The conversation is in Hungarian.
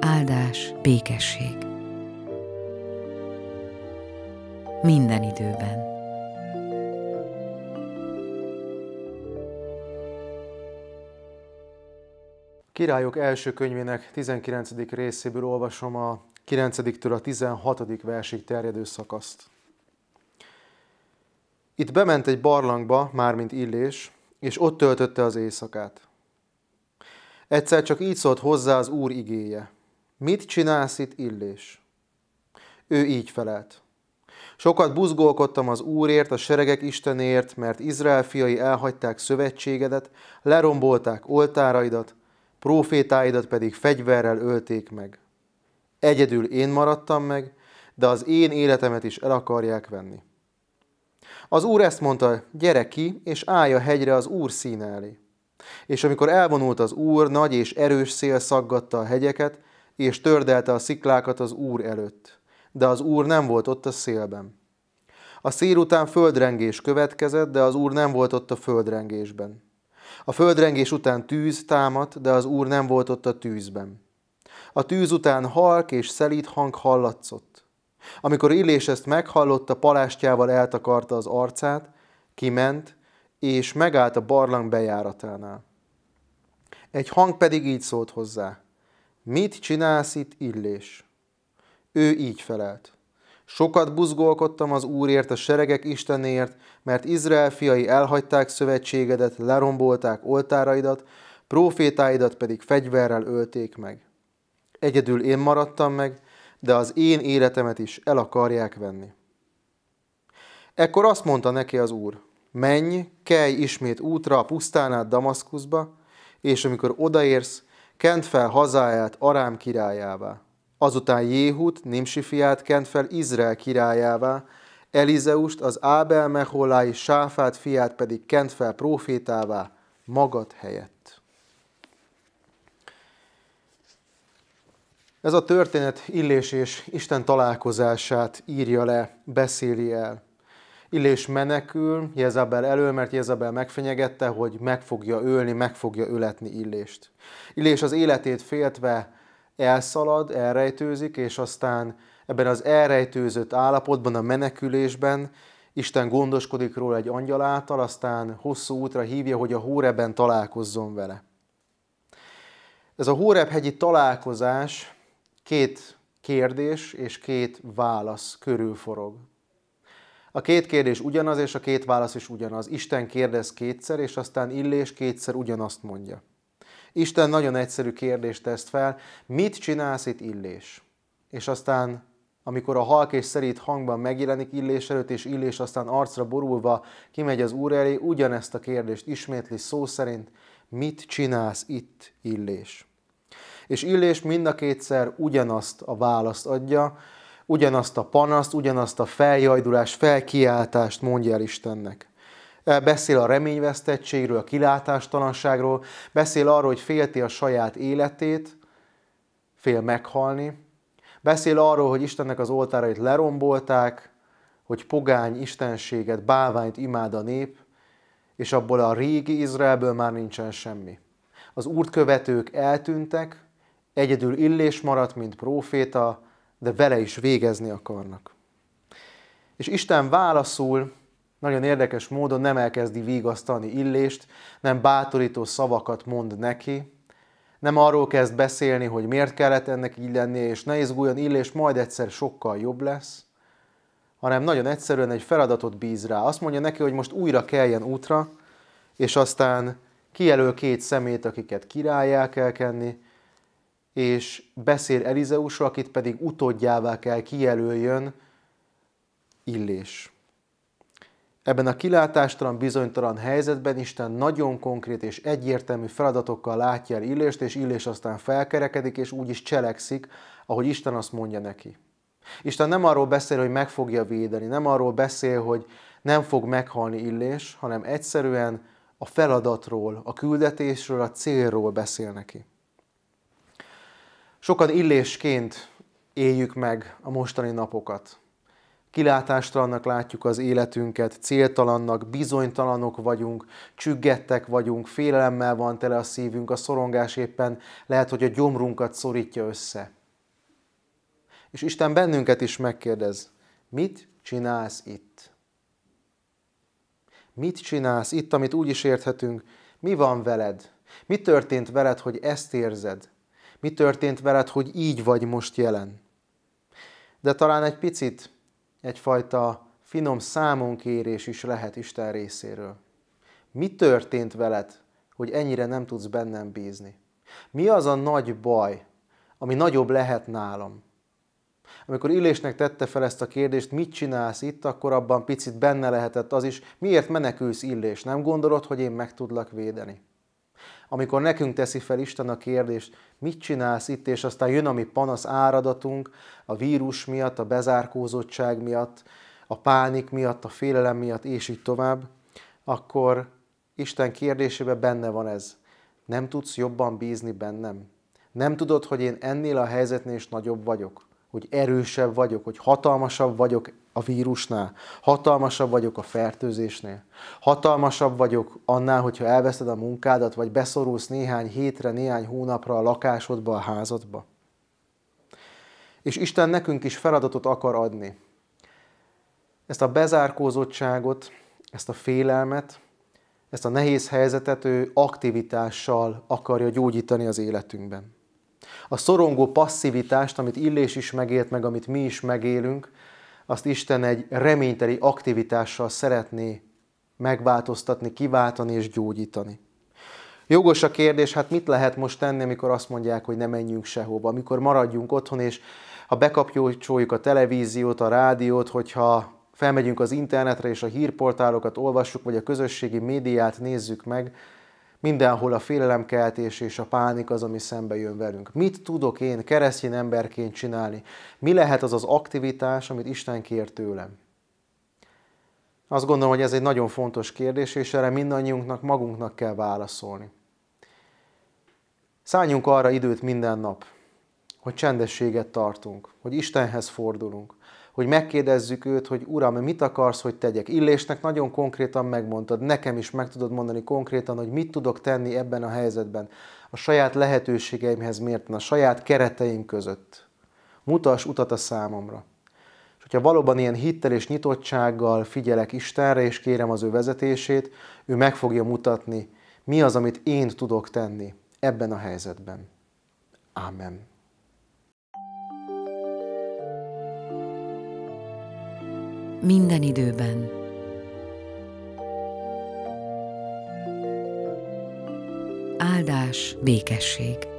áldás, békesség. Minden időben. Királyok első könyvének 19. részéből olvasom a 9-től a 16. versig terjedő szakaszt. Itt bement egy barlangba, mármint Illés, és ott töltötte az éjszakát. Egyszer csak így szólt hozzá az Úr igéje – Mit csinálsz itt, Illés? Ő így felelt. Sokat buzgolkodtam az Úrért, a seregek Istenért, mert Izrael fiai elhagyták szövetségedet, lerombolták oltáraidat, prófétáidat pedig fegyverrel ölték meg. Egyedül én maradtam meg, de az én életemet is el akarják venni. Az úr ezt mondta, gyere ki, és állj a hegyre az úr színe elé. És amikor elvonult az úr, nagy és erős szél szaggatta a hegyeket, és tördelte a sziklákat az úr előtt. De az úr nem volt ott a szélben. A szél után földrengés következett, de az úr nem volt ott a földrengésben. A földrengés után tűz támadt, de az úr nem volt ott a tűzben. A tűz után halk és szelíd hang hallatszott. Amikor Illés ezt meghallotta, palástjával eltakarta az arcát, kiment, és megállt a barlang bejáratánál. Egy hang pedig így szólt hozzá. Mit csinálsz itt, Illés? Ő így felelt. Sokat buzgolkodtam az Úrért, a seregek Istenért, mert Izrael fiai elhagyták szövetségedet, lerombolták oltáraidat, profétáidat pedig fegyverrel ölték meg. Egyedül én maradtam meg, de az én életemet is el akarják venni. Ekkor azt mondta neki az Úr, menj, kelj ismét útra a pusztánát Damaszkuszba, és amikor odaérsz, kent fel hazáját Arám királyává. Azután Jéhut, Nimsi fiát kent fel Izrael királyává, Elizeust, az Ábel Meholái Sáfát fiát pedig kent fel profétává magad helyett. Ez a történet Illés és Isten találkozását írja le, beszéli el. Illés menekül Jezabel elől, mert Jezabel megfenyegette, hogy meg fogja ölni, meg fogja öletni Illést. Illés az életét féltve elszalad, elrejtőzik, és aztán ebben az elrejtőzött állapotban, a menekülésben Isten gondoskodik róla egy angyal által, aztán hosszú útra hívja, hogy a Hóreben találkozzon vele. Ez a Hóreb-hegyi találkozás két kérdés és két válasz körülforog. A két kérdés ugyanaz, és a két válasz is ugyanaz. Isten kérdez kétszer, és aztán Illés kétszer ugyanazt mondja. Isten nagyon egyszerű kérdést tesz fel, mit csinálsz itt Illés? És aztán, amikor a halk és szerít hangban megjelenik Illés előtt, és Illés aztán arcra borulva kimegy az úr elé, ugyanezt a kérdést ismétli szó szerint, mit csinálsz itt Illés? És Illés mind a kétszer ugyanazt a választ adja, ugyanazt a panaszt, ugyanazt a feljajdulást, felkiáltást mondja el Istennek. Beszél a reményvesztettségről, a kilátástalanságról, beszél arról, hogy félti a saját életét, fél meghalni, beszél arról, hogy Istennek az oltárait lerombolták, hogy pogány istenséget, báványt imád a nép, és abból a régi Izraelből már nincsen semmi. Az úrt követők eltűntek, egyedül Illés maradt, mint próféta, de vele is végezni akarnak. És Isten válaszul, nagyon érdekes módon nem elkezdi vigasztani illést, nem bátorító szavakat mond neki, nem arról kezd beszélni, hogy miért kellett ennek így lennie, és ne izguljon illés, majd egyszer sokkal jobb lesz, hanem nagyon egyszerűen egy feladatot bíz rá. Azt mondja neki, hogy most újra keljen útra, és aztán kijelöl két szemét, akiket királyá kell kenni, és beszél Elizeusról, akit pedig utódjává kell kijelöljön Illés. Ebben a kilátástalan, bizonytalan helyzetben Isten nagyon konkrét és egyértelmű feladatokkal látja el Illést, és Illés aztán felkerekedik, és úgy is cselekszik, ahogy Isten azt mondja neki. Isten nem arról beszél, hogy meg fogja védeni, nem arról beszél, hogy nem fog meghalni Illés, hanem egyszerűen a feladatról, a küldetésről, a célról beszél neki. Sokan illésként éljük meg a mostani napokat. Kilátástalannak látjuk az életünket, céltalannak, bizonytalanok vagyunk, csüggettek vagyunk, félelemmel van tele a szívünk, a szorongás éppen lehet, hogy a gyomrunkat szorítja össze. És Isten bennünket is megkérdez, mit csinálsz itt? Mit csinálsz itt, amit úgy is érthetünk? Mi van veled? Mi történt veled, hogy ezt érzed? Mi történt veled, hogy így vagy most jelen? De talán egy picit egyfajta finom számonkérés is lehet Isten részéről. Mi történt veled, hogy ennyire nem tudsz bennem bízni? Mi az a nagy baj, ami nagyobb lehet nálam? Amikor Illésnek tette fel ezt a kérdést, mit csinálsz itt, akkor abban picit benne lehetett az is, miért menekülsz Illés, nem gondolod, hogy én meg tudlak védeni? Amikor nekünk teszi fel Isten a kérdést, mit csinálsz itt, és aztán jön a mi panasz áradatunk, a vírus miatt, a bezárkózottság miatt, a pánik miatt, a félelem miatt, és így tovább, akkor Isten kérdésében benne van ez. Nem tudsz jobban bízni bennem? Nem tudod, hogy én ennél a helyzetnél is nagyobb vagyok? hogy erősebb vagyok, hogy hatalmasabb vagyok a vírusnál, hatalmasabb vagyok a fertőzésnél, hatalmasabb vagyok annál, hogyha elveszed a munkádat, vagy beszorulsz néhány hétre, néhány hónapra a lakásodba, a házadba. És Isten nekünk is feladatot akar adni. Ezt a bezárkózottságot, ezt a félelmet, ezt a nehéz helyzetet ő aktivitással akarja gyógyítani az életünkben a szorongó passzivitást, amit Illés is megélt, meg amit mi is megélünk, azt Isten egy reményteli aktivitással szeretné megváltoztatni, kiváltani és gyógyítani. Jogos a kérdés, hát mit lehet most tenni, amikor azt mondják, hogy ne menjünk sehova, amikor maradjunk otthon, és ha bekapcsoljuk a televíziót, a rádiót, hogyha felmegyünk az internetre és a hírportálokat olvassuk, vagy a közösségi médiát nézzük meg, Mindenhol a félelemkeltés és a pánik az, ami szembe jön velünk. Mit tudok én keresztény emberként csinálni? Mi lehet az az aktivitás, amit Isten kér tőlem? Azt gondolom, hogy ez egy nagyon fontos kérdés, és erre mindannyiunknak magunknak kell válaszolni. Szálljunk arra időt minden nap, hogy csendességet tartunk, hogy Istenhez fordulunk, hogy megkérdezzük őt, hogy uram, mit akarsz, hogy tegyek? Illésnek nagyon konkrétan megmondtad, nekem is meg tudod mondani konkrétan, hogy mit tudok tenni ebben a helyzetben, a saját lehetőségeimhez mérten, a saját kereteim között. Mutas utat a számomra. És hogyha valóban ilyen hittel és nyitottsággal figyelek Istenre, és kérem az ő vezetését, ő meg fogja mutatni, mi az, amit én tudok tenni ebben a helyzetben. Amen. minden időben. Áldás, békesség.